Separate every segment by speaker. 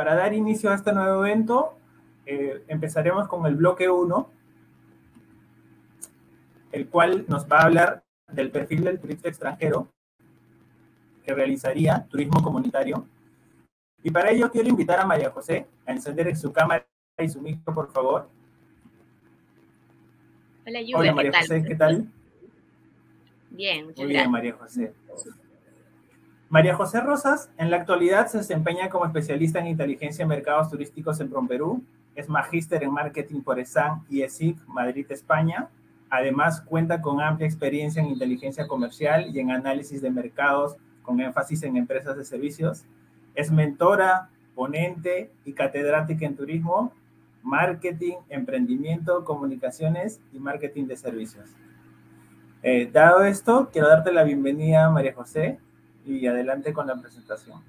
Speaker 1: Para dar inicio a este nuevo evento, eh, empezaremos con el bloque 1, el cual nos va a hablar del perfil del turista extranjero que realizaría turismo comunitario. Y para ello quiero invitar a María José a encender su cámara y su micro, por favor. Hola, Hola María José, ¿qué tal? Bien, muchas Muy bien, María José. María José Rosas en la actualidad se desempeña como especialista en inteligencia en mercados turísticos en Promperú. Es magíster en marketing por ESAN y ESIC, Madrid, España. Además, cuenta con amplia experiencia en inteligencia comercial y en análisis de mercados con énfasis en empresas de servicios. Es mentora, ponente y catedrática en turismo, marketing, emprendimiento, comunicaciones y marketing de servicios. Eh, dado esto, quiero darte la bienvenida, María José y adelante con la presentación.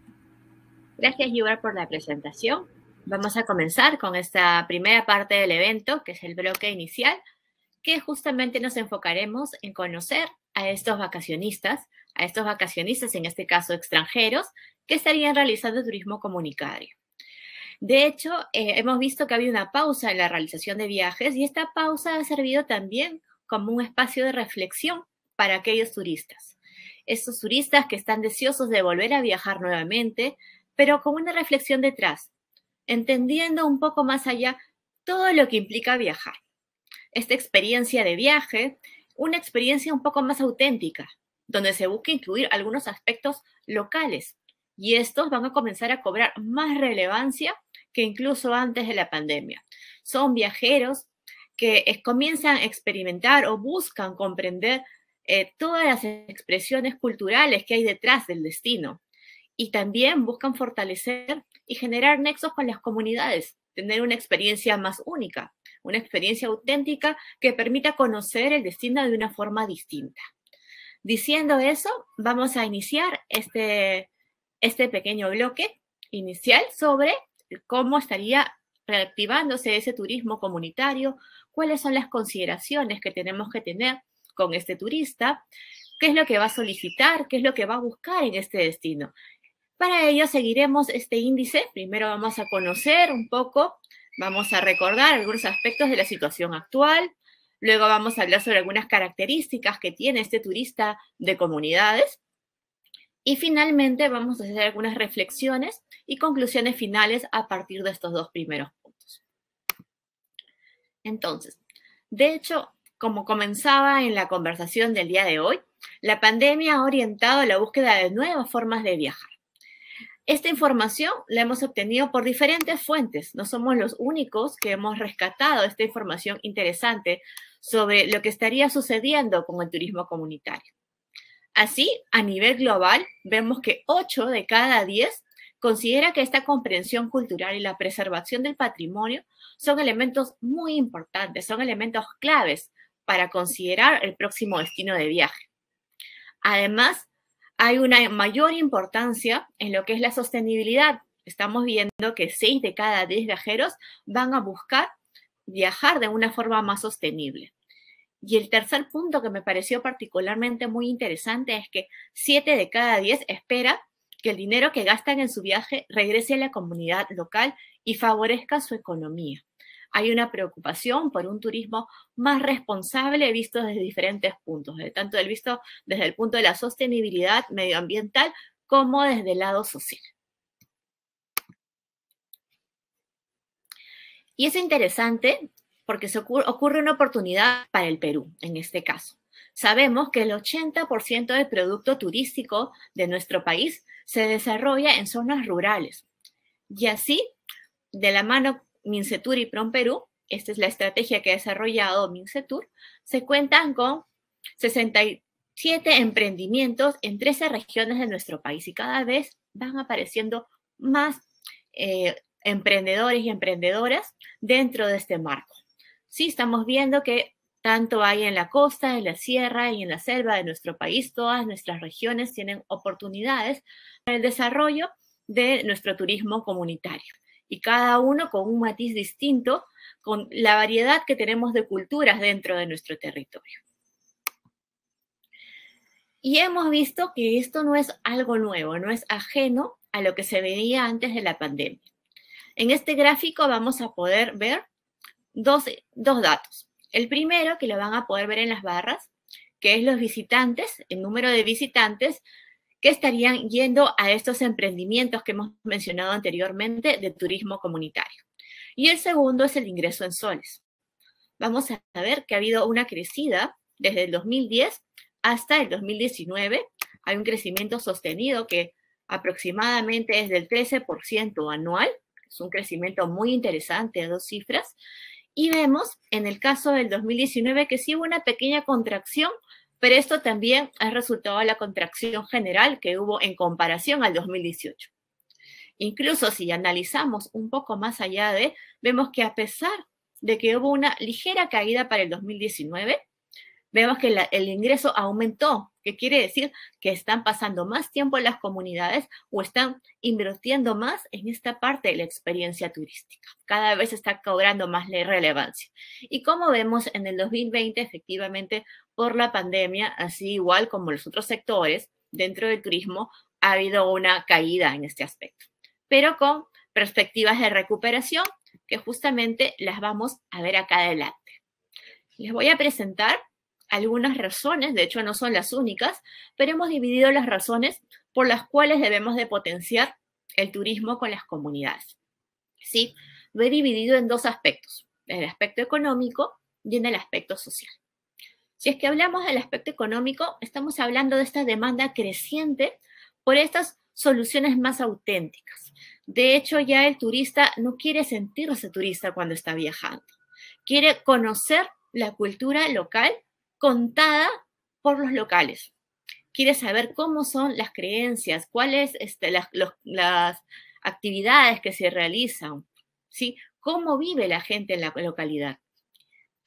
Speaker 1: Gracias, Yubar, por la presentación. Vamos a comenzar con esta primera parte del evento, que es el bloque inicial, que justamente nos enfocaremos en conocer a estos vacacionistas, a estos vacacionistas, en este caso extranjeros, que estarían realizando turismo comunitario. De hecho, eh, hemos visto que había una pausa en la realización de viajes y esta pausa ha servido también como un espacio de reflexión para aquellos turistas estos turistas que están deseosos de volver a viajar nuevamente, pero con una reflexión detrás, entendiendo un poco más allá todo lo que implica viajar. Esta experiencia de viaje, una experiencia un poco más auténtica, donde se busca incluir algunos aspectos locales, y estos van a comenzar a cobrar más relevancia que incluso antes de la pandemia. Son viajeros que eh, comienzan a experimentar o buscan comprender eh, todas las expresiones culturales que hay detrás del destino. Y también buscan fortalecer y generar nexos con las comunidades, tener una experiencia más única, una experiencia auténtica que permita conocer el destino de una forma distinta. Diciendo eso, vamos a iniciar este, este pequeño bloque inicial sobre cómo estaría reactivándose ese turismo comunitario, cuáles son las consideraciones que tenemos que tener con este turista, qué es lo que va a solicitar, qué es lo que va a buscar en este destino. Para ello seguiremos este índice. Primero vamos a conocer un poco, vamos a recordar algunos aspectos de la situación actual. Luego vamos a hablar sobre algunas características que tiene este turista de comunidades. Y finalmente vamos a hacer algunas reflexiones y conclusiones finales a partir de estos dos primeros puntos. Entonces, de hecho, como comenzaba en la conversación del día de hoy, la pandemia ha orientado la búsqueda de nuevas formas de viajar. Esta información la hemos obtenido por diferentes fuentes. No somos los únicos que hemos rescatado esta información interesante sobre lo que estaría sucediendo con el turismo comunitario. Así, a nivel global, vemos que 8 de cada 10 considera que esta comprensión cultural y la preservación del patrimonio son elementos muy importantes, son elementos claves para considerar el próximo destino de viaje. Además, hay una mayor importancia en lo que es la sostenibilidad. Estamos viendo que 6 de cada 10 viajeros van a buscar viajar de una forma más sostenible. Y el tercer punto que me pareció particularmente muy interesante es que 7 de cada 10 espera que el dinero que gastan en su viaje regrese a la comunidad local y favorezca su economía hay una preocupación por un turismo más responsable visto desde diferentes puntos, de tanto desde el punto de la sostenibilidad medioambiental como desde el lado social. Y es interesante porque se ocurre, ocurre una oportunidad para el Perú en este caso. Sabemos que el 80% del producto turístico de nuestro país se desarrolla en zonas rurales. Y así, de la mano MINCETUR y perú esta es la estrategia que ha desarrollado MINCETUR, se cuentan con 67 emprendimientos en 13 regiones de nuestro país y cada vez van apareciendo más eh, emprendedores y emprendedoras dentro de este marco. Sí, estamos viendo que tanto hay en la costa, en la sierra y en la selva de nuestro país, todas nuestras regiones tienen oportunidades para el desarrollo de nuestro turismo comunitario y cada uno con un matiz distinto, con la variedad que tenemos de culturas dentro de nuestro territorio. Y hemos visto que esto no es algo nuevo, no es ajeno a lo que se veía antes de la pandemia. En este gráfico vamos a poder ver dos, datos. El primero, que lo van a poder ver en las barras, que es los visitantes, el número de visitantes que estarían yendo a estos emprendimientos que hemos mencionado anteriormente de turismo comunitario. Y el segundo es el ingreso en soles. Vamos a ver que ha habido una crecida desde el 2010 hasta el 2019. Hay un crecimiento sostenido que aproximadamente es del 13% anual. Es un crecimiento muy interesante, a dos cifras. Y vemos en el caso del 2019 que sí hubo una pequeña contracción pero esto también ha resultado la contracción general que hubo en comparación al 2018. Incluso si analizamos un poco más allá de, vemos que a pesar de que hubo una ligera caída para el 2019, vemos que el ingreso aumentó que quiere decir que están pasando más tiempo en las comunidades o están invirtiendo más en esta parte de la experiencia turística. Cada vez está cobrando más relevancia. Y como vemos en el 2020, efectivamente, por la pandemia, así igual como los otros sectores dentro del turismo, ha habido una caída en este aspecto, pero con perspectivas de recuperación que justamente las vamos a ver acá adelante. Les voy a presentar algunas razones, de hecho no son las únicas, pero hemos dividido las razones por las cuales debemos de potenciar el turismo con las comunidades. ¿Sí? Lo he dividido en dos aspectos, en el aspecto económico y en el aspecto social. Si es que hablamos del aspecto económico, estamos hablando de esta demanda creciente por estas soluciones más auténticas. De hecho, ya el turista no quiere sentirse turista cuando está viajando. Quiere conocer la cultura local contada por los locales. Quiere saber cómo son las creencias, cuáles son este, las, actividades que se realizan, ¿sí? cómo vive la gente en la localidad.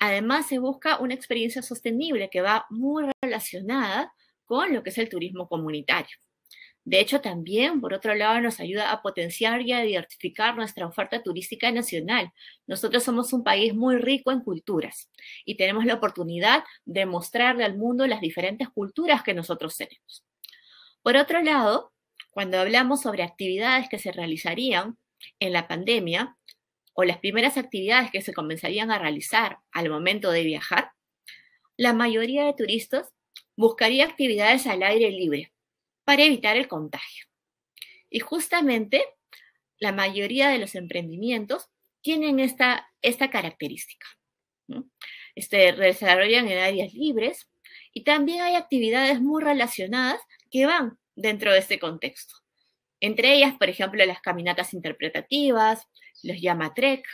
Speaker 1: Además, se busca una experiencia sostenible que va muy relacionada con lo que es el turismo comunitario. De hecho, también, por otro lado, nos ayuda a potenciar y a diversificar nuestra oferta turística nacional. Nosotros somos un país muy rico en culturas y tenemos la oportunidad de mostrarle al mundo las diferentes culturas que nosotros tenemos. Por otro lado, cuando hablamos sobre actividades que se realizarían en la pandemia o las primeras actividades que se comenzarían a realizar al momento de viajar, la mayoría de turistas buscaría actividades al aire libre para evitar el contagio. Y justamente la mayoría de los emprendimientos tienen esta, esta característica. Se Este, desarrollan en áreas libres y también hay actividades muy relacionadas que van dentro de este contexto. Entre ellas, por ejemplo, las caminatas interpretativas, los llama trek,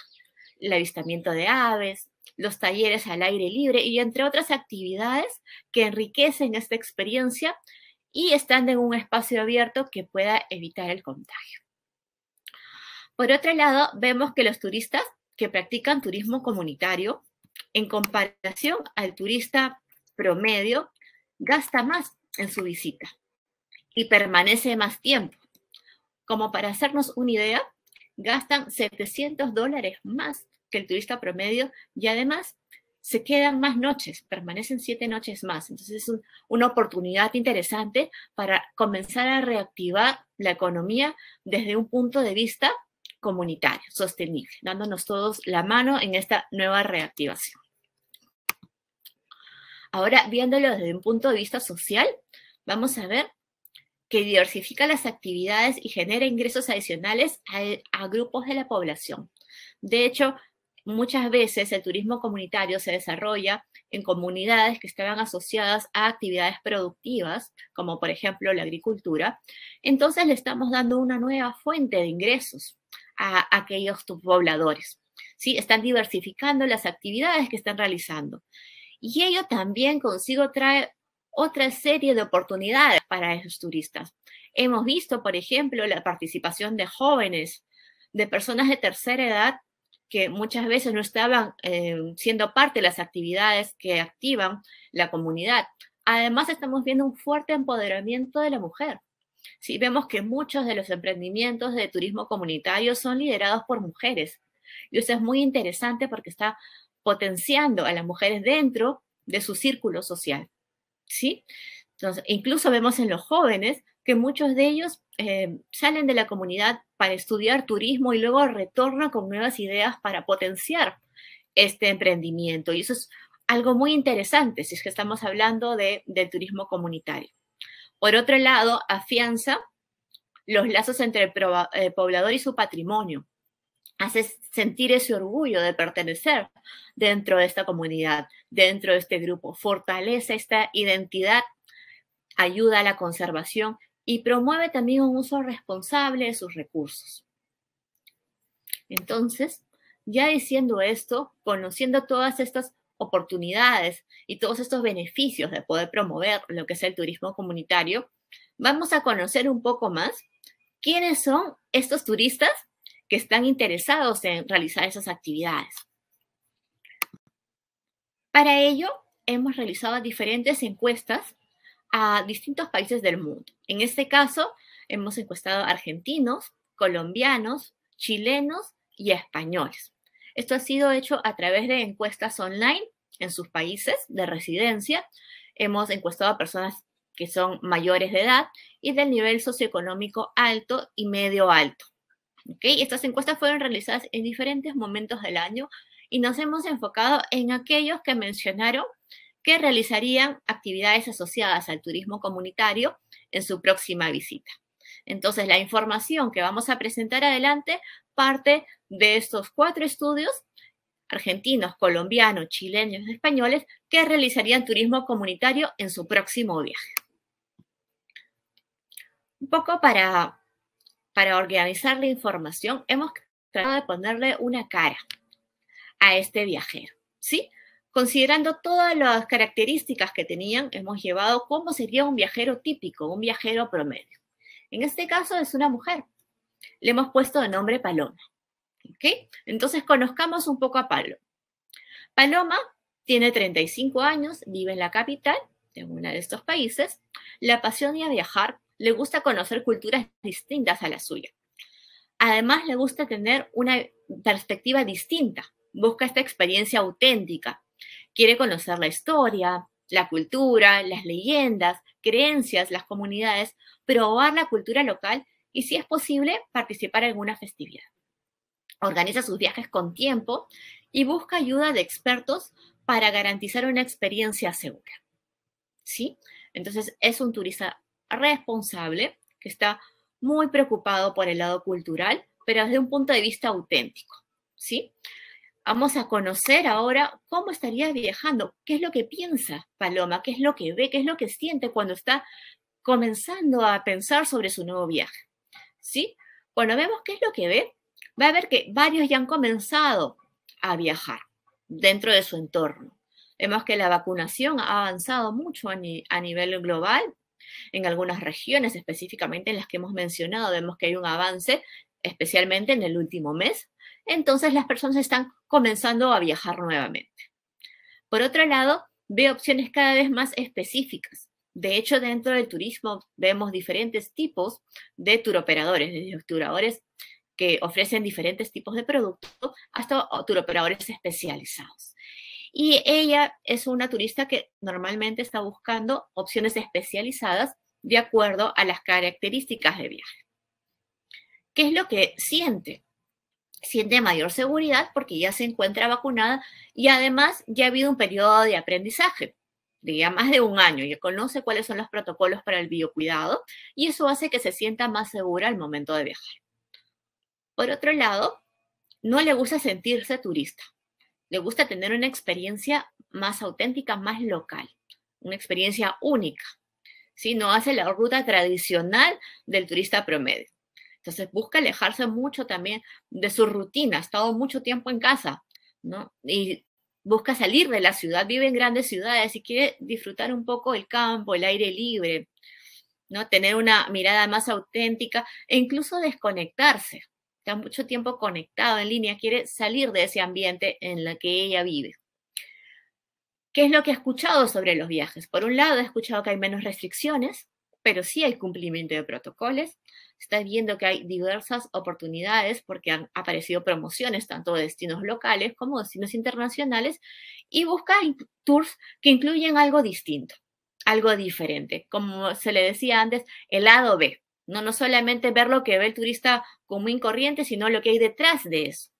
Speaker 1: el avistamiento de aves, los talleres al aire libre y entre otras actividades que enriquecen esta experiencia y estando en un espacio abierto que pueda evitar el contagio. Por otro lado, vemos que los turistas que practican turismo comunitario, en comparación al turista promedio, gasta más en su visita y permanece más tiempo. Como para hacernos una idea, gastan 700 dólares más que el turista promedio y además se quedan más noches, permanecen siete noches más. Entonces es una oportunidad interesante para comenzar a reactivar la economía desde un punto de vista comunitario, sostenible, dándonos todos la mano en esta nueva reactivación. Ahora, viéndolo desde un punto de vista social, vamos a ver que diversifica las actividades y genera ingresos adicionales a grupos de la población. De hecho, muchas veces el turismo comunitario se desarrolla en comunidades que estaban asociadas a actividades productivas, como por ejemplo la agricultura, entonces le estamos dando una nueva fuente de ingresos a aquellos pobladores. ¿sí? Están diversificando las actividades que están realizando. Y ello también consigo trae otra serie de oportunidades para esos turistas. Hemos visto, por ejemplo, la participación de jóvenes, de personas de tercera edad que muchas veces no estaban eh, siendo parte de las actividades que activan la comunidad. Además, estamos viendo un fuerte empoderamiento de la mujer. Sí, vemos que muchos de los emprendimientos de turismo comunitario son liderados por mujeres. Y eso es muy interesante porque está potenciando a las mujeres dentro de su círculo social. ¿sí? Entonces, incluso vemos en los jóvenes muchos de ellos eh, salen de la comunidad para estudiar turismo y luego retornan con nuevas ideas para potenciar este emprendimiento. Y eso es algo muy interesante si es que estamos hablando de, del turismo comunitario. Por otro lado, afianza los lazos entre el eh, poblador y su patrimonio. Hace sentir ese orgullo de pertenecer dentro de esta comunidad, dentro de este grupo. Fortalece esta identidad, ayuda a la conservación y promueve también un uso responsable de sus recursos. Entonces, ya diciendo esto, conociendo todas estas oportunidades y todos estos beneficios de poder promover lo que es el turismo comunitario, vamos a conocer un poco más quiénes son estos turistas que están interesados en realizar esas actividades. Para ello, hemos realizado diferentes encuestas a distintos países del mundo. En este caso, hemos encuestado a argentinos, colombianos, chilenos y españoles. Esto ha sido hecho a través de encuestas online en sus países de residencia. Hemos encuestado a personas que son mayores de edad y del nivel socioeconómico alto y medio alto. ¿Okay? Estas encuestas fueron realizadas en diferentes momentos del año y nos hemos enfocado en aquellos que mencionaron que realizarían actividades asociadas al turismo comunitario en su próxima visita. Entonces, la información que vamos a presentar adelante parte de estos cuatro estudios argentinos, colombianos, chilenos, españoles, que realizarían turismo comunitario en su próximo viaje. Un poco para, para organizar la información, hemos tratado de ponerle una cara a este viajero, ¿sí? Considerando todas las características que tenían, hemos llevado cómo sería un viajero típico, un viajero promedio. En este caso es una mujer. Le hemos puesto de nombre Paloma. Entonces conozcamos un poco a Paloma. Paloma tiene 35 años, vive en la capital de uno de estos países, le apasiona viajar, le gusta conocer culturas distintas a la suya. Además, le gusta tener una perspectiva distinta, busca esta experiencia auténtica, Quiere conocer la historia, la cultura, las leyendas, creencias, las comunidades, probar la cultura local y, si es posible, participar en alguna festividad. Organiza sus viajes con tiempo y busca ayuda de expertos para garantizar una experiencia segura. ¿Sí? Entonces, es un turista responsable que está muy preocupado por el lado cultural, pero desde un punto de vista auténtico. ¿Sí? Vamos a conocer ahora cómo estaría viajando, qué es lo que piensa Paloma, qué es lo que ve, qué es lo que siente cuando está comenzando a pensar sobre su nuevo viaje. ¿Sí? Cuando vemos qué es lo que ve, va a ver que varios ya han comenzado a viajar dentro de su entorno. Vemos que la vacunación ha avanzado mucho a, nivel global. En algunas regiones, específicamente en las que hemos mencionado, vemos que hay un avance, especialmente en el último mes entonces las personas están comenzando a viajar nuevamente. Por otro lado, ve opciones cada vez más específicas. De hecho, dentro del turismo vemos diferentes tipos de turoperadores, desde turoperadores que ofrecen diferentes tipos de productos hasta turoperadores especializados. Y ella es una turista que normalmente está buscando opciones especializadas de acuerdo a las características de viaje. ¿Qué es lo que siente? siente mayor seguridad porque ya se encuentra vacunada y además ya ha habido un periodo de aprendizaje de ya más de un año, ya conoce cuáles son los protocolos para el biocuidado y eso hace que se sienta más segura al momento de viajar. Por otro lado, no le gusta sentirse turista, le gusta tener una experiencia más auténtica, más local, una experiencia única, si no hace la ruta tradicional del turista promedio. Entonces busca alejarse mucho también de su rutina, ha estado mucho tiempo en casa, ¿no? Y busca salir de la ciudad, vive en grandes ciudades y quiere disfrutar un poco el campo, el aire libre, ¿no? Tener una mirada más auténtica e incluso desconectarse. Está mucho tiempo conectado en línea, quiere salir de ese ambiente en el que ella vive. ¿Qué es lo que ha escuchado sobre los viajes? Por un lado, he escuchado que hay menos restricciones, pero sí hay cumplimiento de protocolos. Estás viendo que hay diversas oportunidades porque han aparecido promociones tanto de destinos locales como de destinos internacionales y busca tours que incluyen algo distinto, algo diferente. Como se le decía antes, el lado B. No, no solamente ver lo que ve el turista como corriente, sino lo que hay detrás de eso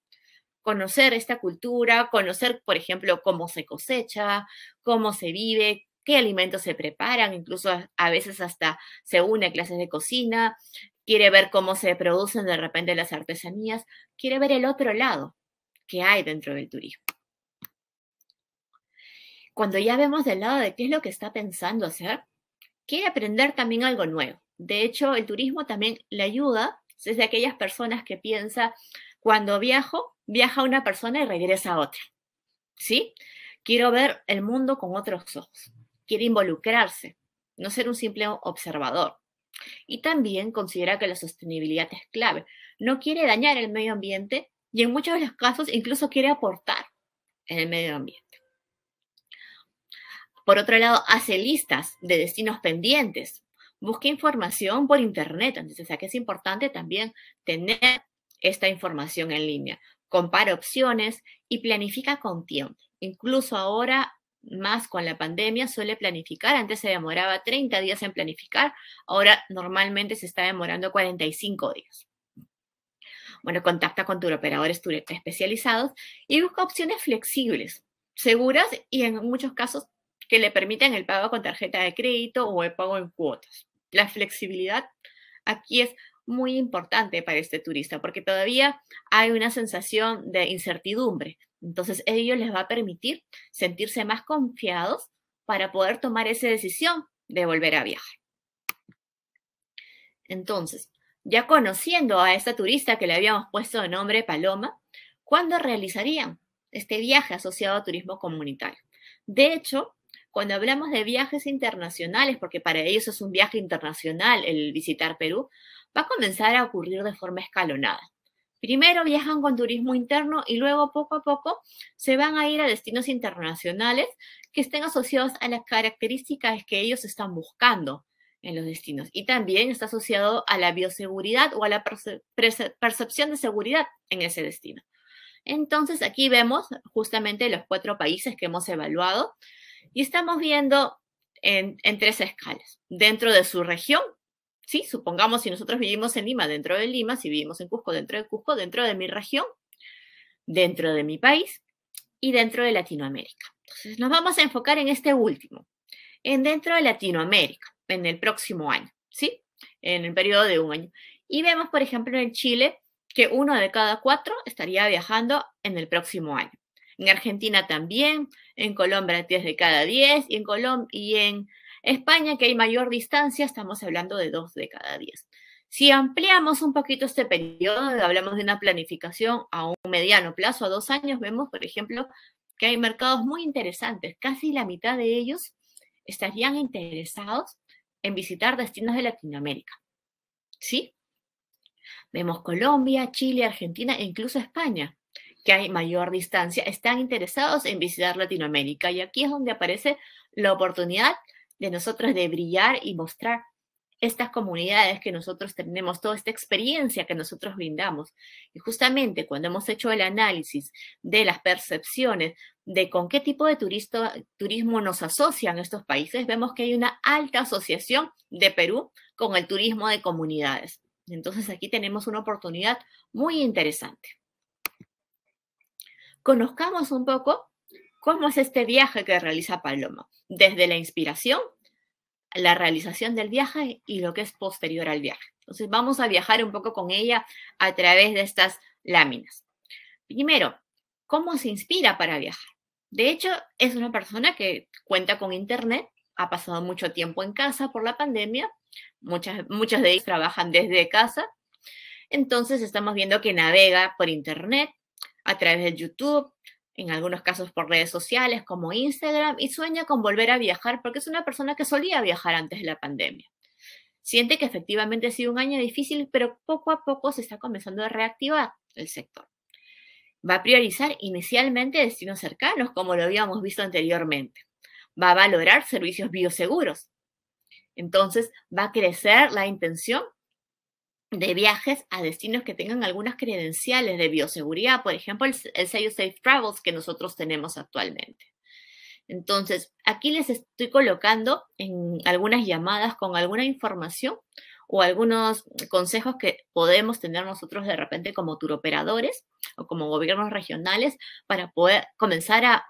Speaker 1: conocer esta cultura, conocer, por ejemplo, cómo se cosecha, cómo se vive, qué alimentos se preparan, incluso a, veces hasta se une a clases de cocina, quiere ver cómo se producen de repente las artesanías, quiere ver el otro lado que hay dentro del turismo. Cuando ya vemos del lado de qué es lo que está pensando hacer, quiere aprender también algo nuevo. De hecho, el turismo también le ayuda, es de aquellas personas que piensa, cuando viajo, viaja una persona y regresa a otra. ¿Sí? Quiero ver el mundo con otros ojos quiere involucrarse, no ser un simple observador. Y también considera que la sostenibilidad es clave. No quiere dañar el medio ambiente y en muchos de los casos incluso quiere aportar en el medio ambiente. Por otro lado, hace listas de destinos pendientes. Busca información por Internet. Entonces, sea es importante también tener esta información en línea. Compara opciones y planifica con tiempo. Incluso ahora más con la pandemia suele planificar. Antes se demoraba 30 días en planificar, ahora normalmente se está demorando 45 días. Bueno, contacta con turoperadores especializados y busca opciones flexibles, seguras y en muchos casos que le permiten el pago con tarjeta de crédito o el pago en cuotas. La flexibilidad aquí es muy importante para este turista porque todavía hay una sensación de incertidumbre entonces, ello les va a permitir sentirse más confiados para poder tomar esa decisión de volver a viajar. Entonces, ya conociendo a esta turista que le habíamos puesto de nombre Paloma, ¿cuándo realizarían este viaje asociado a turismo comunitario? De hecho, cuando hablamos de viajes internacionales, porque para ellos es un viaje internacional el visitar Perú, va a comenzar a ocurrir de forma escalonada. Primero viajan con turismo interno y luego poco a poco se van a ir a destinos internacionales que estén asociados a las características que ellos están buscando en los destinos. Y también está asociado a la bioseguridad o a la percepción de seguridad en ese destino. Entonces aquí vemos justamente los cuatro países que hemos evaluado y estamos viendo en, en tres escalas. Dentro de su región, ¿sí? Supongamos si nosotros vivimos en Lima, dentro de Lima, si vivimos en Cusco, dentro de Cusco, dentro de mi región, dentro de mi país y dentro de Latinoamérica. Entonces nos vamos a enfocar en este último, en dentro de Latinoamérica, en el próximo año, ¿sí? En el periodo de un año. Y vemos, por ejemplo, en Chile que uno de cada cuatro estaría viajando en el próximo año. En Argentina también, en Colombia 10 de cada 10 y en, Colombia y en España, que hay mayor distancia, estamos hablando de dos de cada diez. Si ampliamos un poquito este periodo, hablamos de una planificación a un mediano plazo, a dos años, vemos, por ejemplo, que hay mercados muy interesantes. Casi la mitad de ellos estarían interesados en visitar destinos de Latinoamérica. ¿Sí? Vemos Colombia, Chile, Argentina e incluso España, que hay mayor distancia, están interesados en visitar Latinoamérica. Y aquí es donde aparece la oportunidad de nosotros de brillar y mostrar estas comunidades que nosotros tenemos, toda esta experiencia que nosotros brindamos. Y justamente cuando hemos hecho el análisis de las percepciones de con qué tipo de turismo nos asocian estos países, vemos que hay una alta asociación de Perú con el turismo de comunidades. Entonces aquí tenemos una oportunidad muy interesante. Conozcamos un poco ¿Cómo es este viaje que realiza Paloma? Desde la inspiración, la realización del viaje y lo que es posterior al viaje. Entonces vamos a viajar un poco con ella a través de estas láminas. Primero, ¿cómo se inspira para viajar? De hecho, es una persona que cuenta con internet, ha pasado mucho tiempo en casa por la pandemia, muchas, muchas de ellas trabajan desde casa, entonces estamos viendo que navega por internet, a través de YouTube, en algunos casos por redes sociales como Instagram, y sueña con volver a viajar porque es una persona que solía viajar antes de la pandemia. Siente que efectivamente ha sido un año difícil, pero poco a poco se está comenzando a reactivar el sector. Va a priorizar inicialmente destinos cercanos, como lo habíamos visto anteriormente. Va a valorar servicios bioseguros. Entonces, va a crecer la intención de viajes a destinos que tengan algunas credenciales de bioseguridad, por ejemplo, el, el sello Safe Travels que nosotros tenemos actualmente. Entonces, aquí les estoy colocando en algunas llamadas con alguna información o algunos consejos que podemos tener nosotros de repente como turoperadores o como gobiernos regionales para poder comenzar a,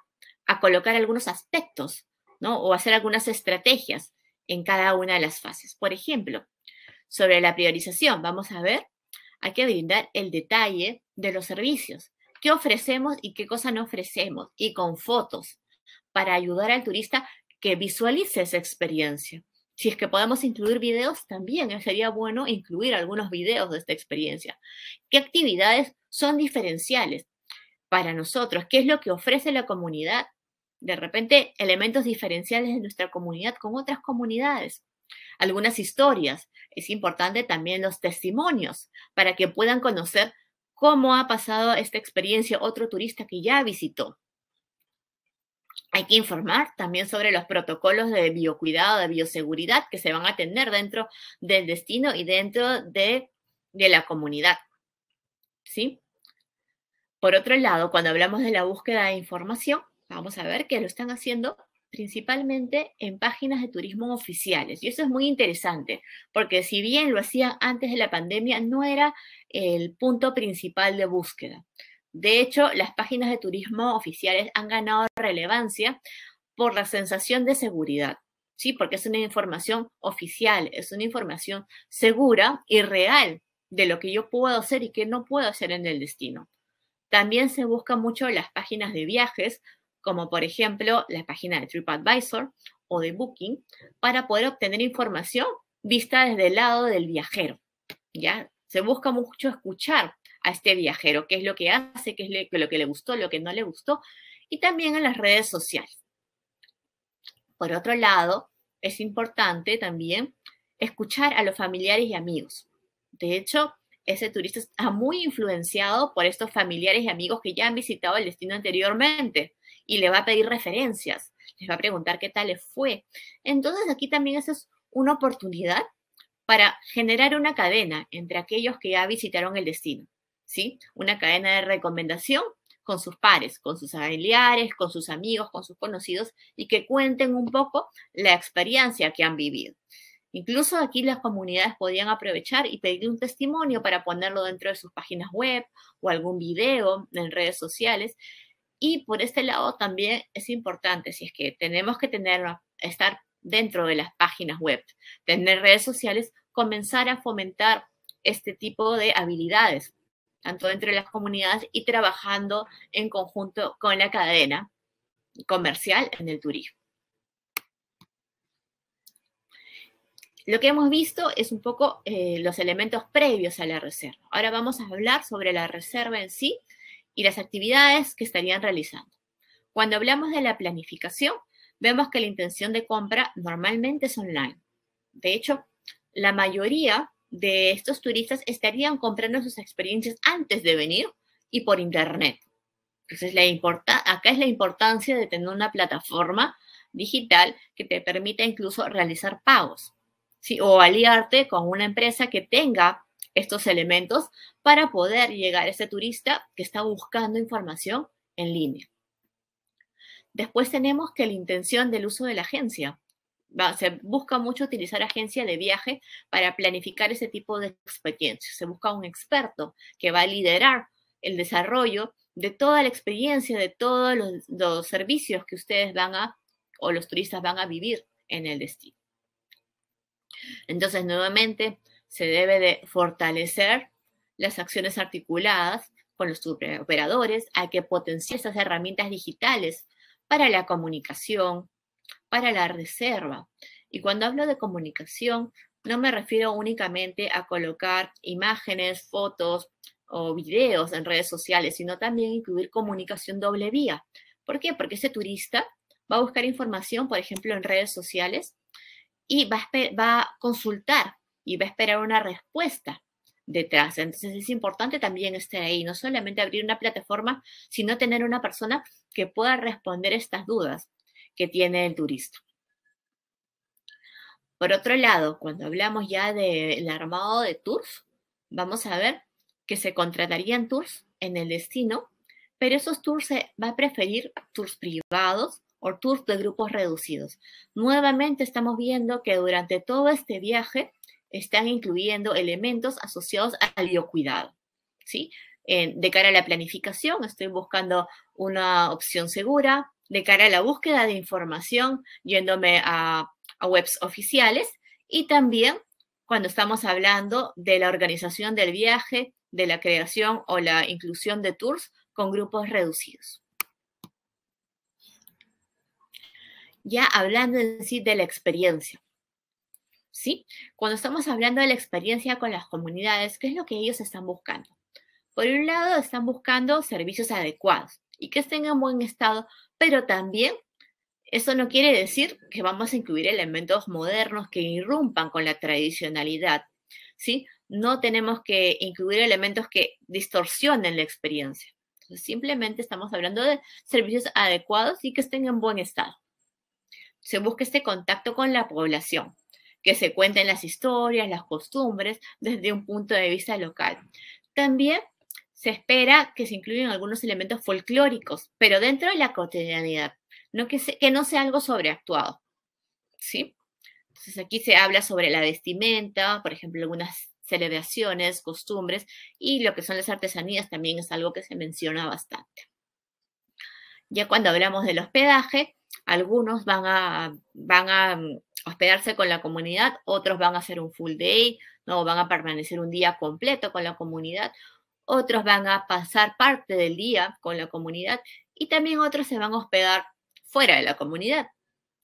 Speaker 1: a colocar algunos aspectos, ¿no? O hacer algunas estrategias en cada una de las fases. Por ejemplo, sobre la priorización, vamos a ver, hay que brindar el detalle de los servicios, qué ofrecemos y qué cosa no ofrecemos, y con fotos para ayudar al turista que visualice esa experiencia. Si es que podemos incluir videos, también sería bueno incluir algunos videos de esta experiencia. ¿Qué actividades son diferenciales para nosotros? ¿Qué es lo que ofrece la comunidad? De repente, elementos diferenciales de nuestra comunidad con otras comunidades algunas historias. Es importante también los testimonios para que puedan conocer cómo ha pasado esta experiencia otro turista que ya visitó. Hay que informar también sobre los protocolos de biocuidado, de bioseguridad que se van a tener dentro del destino y dentro de, la comunidad. ¿Sí? Por otro lado, cuando hablamos de la búsqueda de información, vamos a ver qué lo están haciendo principalmente en páginas de turismo oficiales. Y eso es muy interesante, porque si bien lo hacían antes de la pandemia, no era el punto principal de búsqueda. De hecho, las páginas de turismo oficiales han ganado relevancia por la sensación de seguridad, ¿sí? Porque es una información oficial, es una información segura y real de lo que yo puedo hacer y que no puedo hacer en el destino. También se buscan mucho las páginas de viajes como por ejemplo la página de TripAdvisor o de Booking, para poder obtener información vista desde el lado del viajero. ¿ya? Se busca mucho escuchar a este viajero, qué es lo que hace, qué es lo que le gustó, lo que no le gustó, y también en las redes sociales. Por otro lado, es importante también escuchar a los familiares y amigos. De hecho, ese turista está muy influenciado por estos familiares y amigos que ya han visitado el destino anteriormente y le va a pedir referencias, les va a preguntar qué tal les fue. Entonces aquí también esa es una oportunidad para generar una cadena entre aquellos que ya visitaron el destino, ¿sí? Una cadena de recomendación con sus pares, con sus familiares, con sus amigos, con sus conocidos y que cuenten un poco la experiencia que han vivido. Incluso aquí las comunidades podían aprovechar y pedir un testimonio para ponerlo dentro de sus páginas web o algún video en redes sociales. Y por este lado también es importante, si es que tenemos que tener, estar dentro de las páginas web, tener redes sociales, comenzar a fomentar este tipo de habilidades, tanto entre las comunidades y trabajando en conjunto con la cadena comercial en el turismo. lo que hemos visto es un poco eh, los elementos previos a la reserva. Ahora vamos a hablar sobre la reserva en sí y las actividades que estarían realizando. Cuando hablamos de la planificación, vemos que la intención de compra normalmente es online. De hecho, la mayoría de estos turistas estarían comprando sus experiencias antes de venir y por internet. Entonces, la acá es la importancia de tener una plataforma digital que te permita incluso realizar pagos o aliarte con una empresa que tenga estos elementos para poder llegar a ese turista que está buscando información en línea. Después tenemos que la intención del uso de la agencia. se busca mucho utilizar agencia de viaje para planificar ese tipo de experiencias. Se busca un experto que va a liderar el desarrollo de toda la experiencia, de todos los servicios que ustedes van a o los turistas van a vivir en el destino. Entonces, nuevamente, se debe de fortalecer las acciones articuladas con los superoperadores a que potenciar esas herramientas digitales para la comunicación, para la reserva. Y cuando hablo de comunicación, no me refiero únicamente a colocar imágenes, fotos o videos en redes sociales, sino también incluir comunicación doble vía. ¿Por qué? Porque ese turista va a buscar información, por ejemplo, en redes sociales y va a, consultar y va a esperar una respuesta detrás. Entonces es importante también estar ahí, no solamente abrir una plataforma, sino tener una persona que pueda responder estas dudas que tiene el turista. Por otro lado, cuando hablamos ya del armado de tours, vamos a ver que se contratarían tours en el destino, pero esos tours se va a preferir tours privados o tours de grupos reducidos. Nuevamente estamos viendo que durante todo este viaje están incluyendo elementos asociados al biocuidado, ¿sí? de cara a la planificación, estoy buscando una opción segura. De cara a la búsqueda de información, yéndome a webs oficiales. Y también cuando estamos hablando de la organización del viaje, de la creación o la inclusión de tours con grupos reducidos. ya hablando en sí de la experiencia. ¿Sí? Cuando estamos hablando de la experiencia con las comunidades, ¿qué es lo que ellos están buscando? Por un lado, están buscando servicios adecuados y que estén en buen estado, pero también eso no quiere decir que vamos a incluir elementos modernos que irrumpan con la tradicionalidad, ¿sí? No tenemos que incluir elementos que distorsionen la experiencia. simplemente estamos hablando de servicios adecuados y que estén en buen estado se busca este contacto con la población, que se cuenten las historias, las costumbres desde un punto de vista local. También se espera que se incluyan algunos elementos folclóricos, pero dentro de la cotidianidad, no que, que no sea algo sobreactuado. ¿sí? Entonces aquí se habla sobre la vestimenta, por ejemplo, algunas celebraciones, costumbres y lo que son las artesanías también es algo que se menciona bastante. Ya cuando hablamos del hospedaje, algunos van a, van a mm, hospedarse con la comunidad, otros van a hacer un full day, no van a permanecer un día completo con la comunidad, otros van a pasar parte del día con la comunidad y también otros se van a hospedar fuera de la comunidad.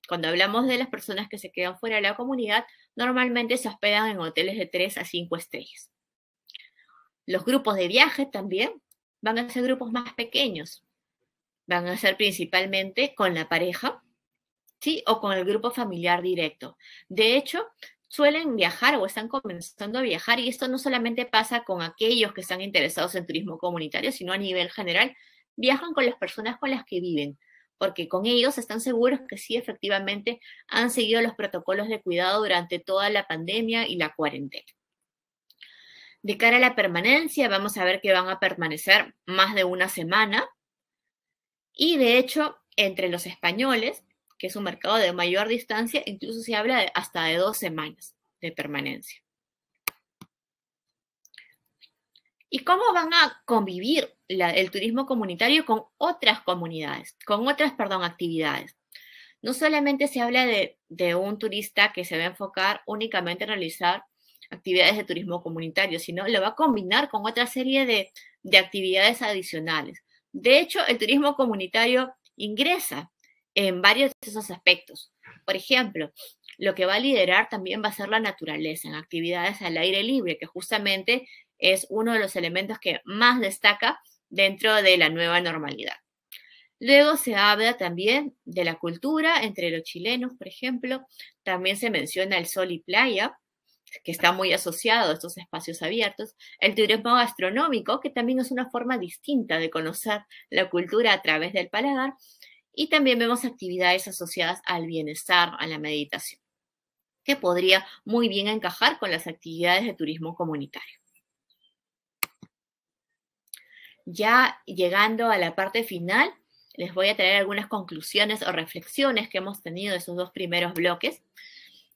Speaker 1: Cuando hablamos de las personas que se quedan fuera de la comunidad, normalmente se hospedan en hoteles de 3 a 5 estrellas. Los grupos de viaje también van a ser grupos más pequeños van a ser principalmente con la pareja, ¿sí? O con el grupo familiar directo. De hecho, suelen viajar o están comenzando a viajar y esto no solamente pasa con aquellos que están interesados en turismo comunitario, sino a nivel general, viajan con las personas con las que viven, porque con ellos están seguros que sí efectivamente han seguido los protocolos de cuidado durante toda la pandemia y la cuarentena. De cara a la permanencia, vamos a ver que van a permanecer más de una semana, y de hecho, entre los españoles, que es un mercado de mayor distancia, incluso se habla de hasta de dos semanas de permanencia. ¿Y cómo van a convivir el turismo comunitario con otras comunidades, con otras, perdón, actividades? No solamente se habla de, un turista que se va a enfocar únicamente en realizar actividades de turismo comunitario, sino lo va a combinar con otra serie de actividades adicionales. De hecho, el turismo comunitario ingresa en varios de esos aspectos. Por ejemplo, lo que va a liderar también va a ser la naturaleza, en actividades al aire libre, que justamente es uno de los elementos que más destaca dentro de la nueva normalidad. Luego se habla también de la cultura entre los chilenos, por ejemplo, también se menciona el sol y playa, que está muy asociado a estos espacios abiertos, el turismo gastronómico, que también es una forma distinta de conocer la cultura a través del paladar, y también vemos actividades asociadas al bienestar, a la meditación, que podría muy bien encajar con las actividades de turismo comunitario. Ya llegando a la parte final, les voy a traer algunas conclusiones o reflexiones que hemos tenido de esos dos primeros bloques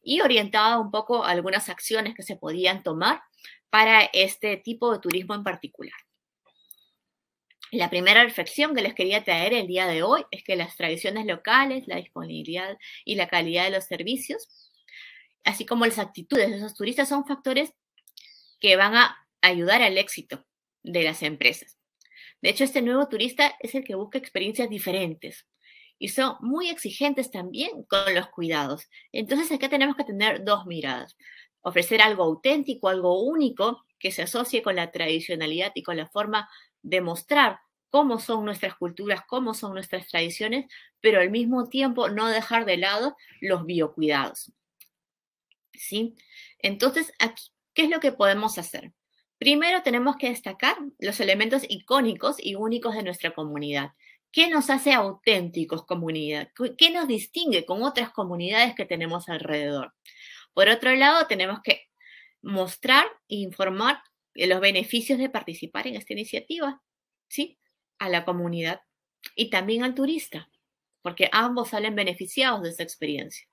Speaker 1: y orientaba un poco algunas acciones que se podían tomar para este tipo de turismo en particular. La primera reflexión que les quería traer el día de hoy es que las tradiciones locales, la disponibilidad y la calidad de los servicios, así como las actitudes de esos turistas, son factores que van a ayudar al éxito de las empresas. De hecho, este nuevo turista es el que busca experiencias diferentes, y son muy exigentes también con los cuidados. Entonces acá tenemos que tener dos miradas. Ofrecer algo auténtico, algo único, que se asocie con la tradicionalidad y con la forma de mostrar cómo son nuestras culturas, cómo son nuestras tradiciones, pero al mismo tiempo no dejar de lado los biocuidados. ¿Sí? Entonces, aquí, ¿qué es lo que podemos hacer? Primero tenemos que destacar los elementos icónicos y únicos de nuestra comunidad. ¿Qué nos hace auténticos comunidad? ¿Qué nos distingue con otras comunidades que tenemos alrededor? Por otro lado, tenemos que mostrar e informar los beneficios de participar en esta iniciativa, ¿sí? A la comunidad y también al turista, porque ambos salen beneficiados de esa experiencia.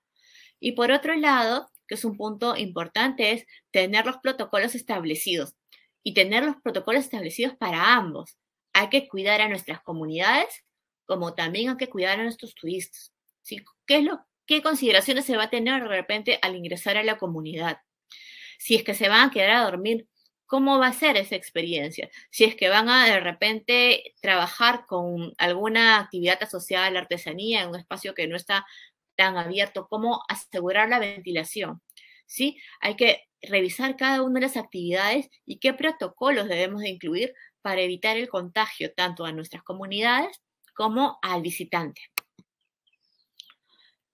Speaker 1: Y por otro lado, que es un punto importante, es tener los protocolos establecidos y tener los protocolos establecidos para ambos. Hay que cuidar a nuestras comunidades como también hay que cuidar a nuestros turistas. ¿sí? ¿Qué, es lo, ¿Qué consideraciones se va a tener de repente al ingresar a la comunidad? Si es que se van a quedar a dormir, ¿cómo va a ser esa experiencia? Si es que van a de repente trabajar con alguna actividad asociada a la artesanía en un espacio que no está tan abierto, ¿cómo asegurar la ventilación? ¿Sí? Hay que revisar cada una de las actividades y qué protocolos debemos de incluir para evitar el contagio tanto a nuestras comunidades como al visitante.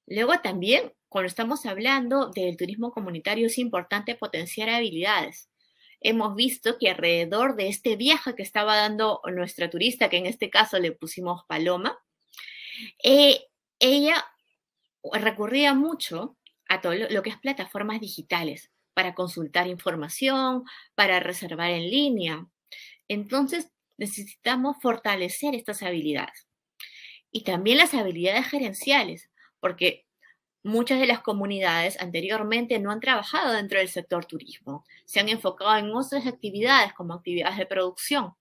Speaker 1: Luego también, cuando estamos hablando del turismo comunitario, es importante potenciar habilidades. Hemos visto que alrededor de este viaje que estaba dando nuestra turista, que en este caso le pusimos Paloma, eh, ella recurría mucho a todo lo que es plataformas digitales para consultar información, para reservar en línea. Entonces, necesitamos fortalecer estas habilidades y también las habilidades gerenciales, porque muchas de las comunidades anteriormente no han trabajado dentro del sector turismo, se han enfocado en otras actividades como actividades de producción.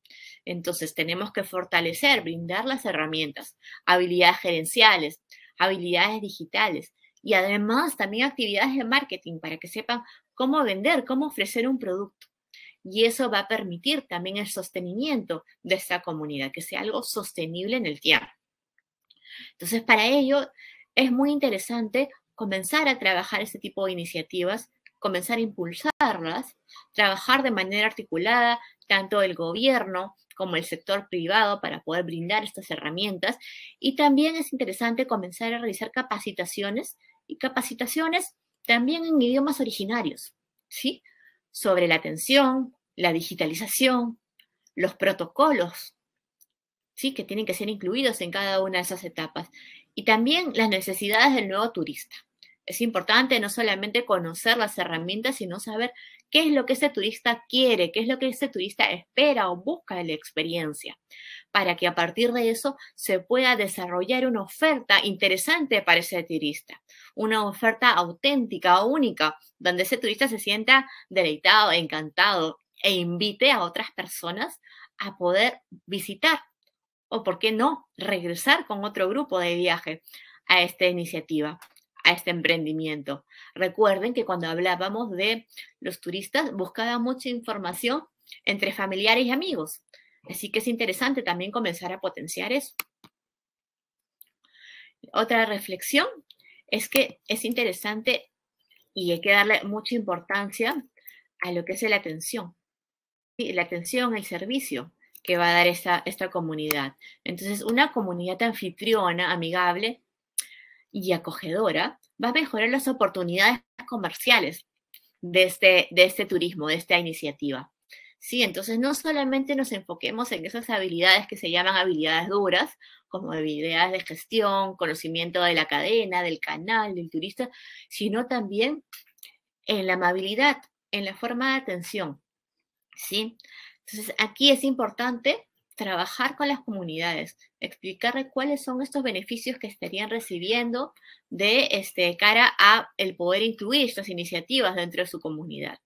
Speaker 1: Entonces tenemos que fortalecer, brindar las herramientas, habilidades gerenciales, habilidades digitales y además también actividades de marketing para que sepan cómo vender, cómo ofrecer un producto. Y eso va a permitir también el sostenimiento de esta comunidad, que sea algo sostenible en el tiempo. Entonces, para ello es muy interesante comenzar a trabajar este tipo de iniciativas, comenzar a impulsarlas, trabajar de manera articulada tanto el gobierno como el sector privado para poder brindar estas herramientas. Y también es interesante comenzar a realizar capacitaciones y capacitaciones también en idiomas originarios, ¿sí? Sobre la atención, la digitalización, los protocolos ¿sí? que tienen que ser incluidos en cada una de esas etapas. Y también las necesidades del nuevo turista. Es importante no solamente conocer las herramientas, sino saber qué es lo que ese turista quiere, qué es lo que ese turista espera o busca de la experiencia, para que a partir de eso se pueda desarrollar una oferta interesante para ese turista, una oferta auténtica o única, donde ese turista se sienta deleitado, encantado e invite a otras personas a poder visitar o, por qué no, regresar con otro grupo de viaje a esta iniciativa, a este emprendimiento. Recuerden que cuando hablábamos de los turistas, buscaba mucha información entre familiares y amigos. Así que es interesante también comenzar a potenciar eso. Otra reflexión es que es interesante y hay que darle mucha importancia a lo que es la atención. la atención, el servicio que va a dar esta, esta comunidad. Entonces, una comunidad anfitriona, amigable y acogedora va a mejorar las oportunidades comerciales de este, de este turismo, de esta iniciativa. Sí, entonces no solamente nos enfoquemos en esas habilidades que se llaman habilidades duras, como habilidades de gestión, conocimiento de la cadena, del canal, del turista, sino también en la amabilidad, en la forma de atención. ¿sí? Entonces, aquí es importante trabajar con las comunidades, explicarles cuáles son estos beneficios que estarían recibiendo de este, cara a el poder incluir estas iniciativas dentro de su comunidad.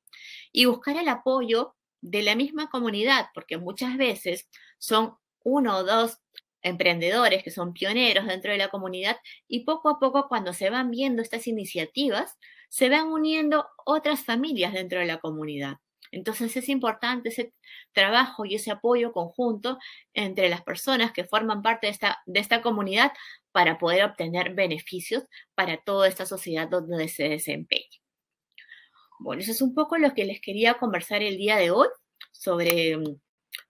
Speaker 1: Y buscar el apoyo de la misma comunidad, porque muchas veces son uno o dos emprendedores que son pioneros dentro de la comunidad y poco a poco cuando se van viendo estas iniciativas, se van uniendo otras familias dentro de la comunidad. Entonces es importante ese trabajo y ese apoyo conjunto entre las personas que forman parte de esta, comunidad para poder obtener beneficios para toda esta sociedad donde se desempeña. Bueno, eso es un poco lo que les quería conversar el día de hoy sobre,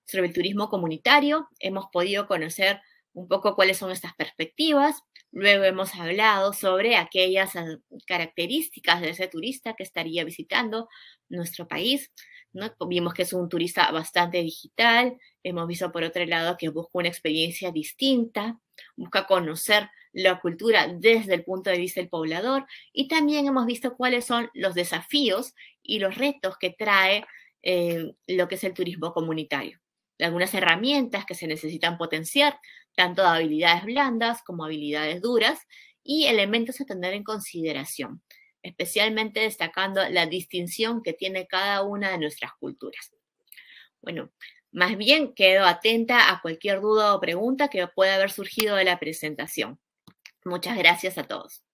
Speaker 1: sobre el turismo comunitario. Hemos podido conocer un poco cuáles son estas perspectivas, Luego hemos hablado sobre aquellas características de ese turista que estaría visitando nuestro país. ¿no? Vimos que es un turista bastante digital. Hemos visto por otro lado que busca una experiencia distinta, busca conocer la cultura desde el punto de vista del poblador y también hemos visto cuáles son los desafíos y los retos que trae eh, lo que es el turismo comunitario algunas herramientas que se necesitan potenciar tanto de habilidades blandas como habilidades duras y elementos a tener en consideración, especialmente destacando la distinción que tiene cada una de nuestras culturas. Bueno, más bien quedo atenta a cualquier duda o pregunta que pueda haber surgido de la presentación. Muchas gracias a todos.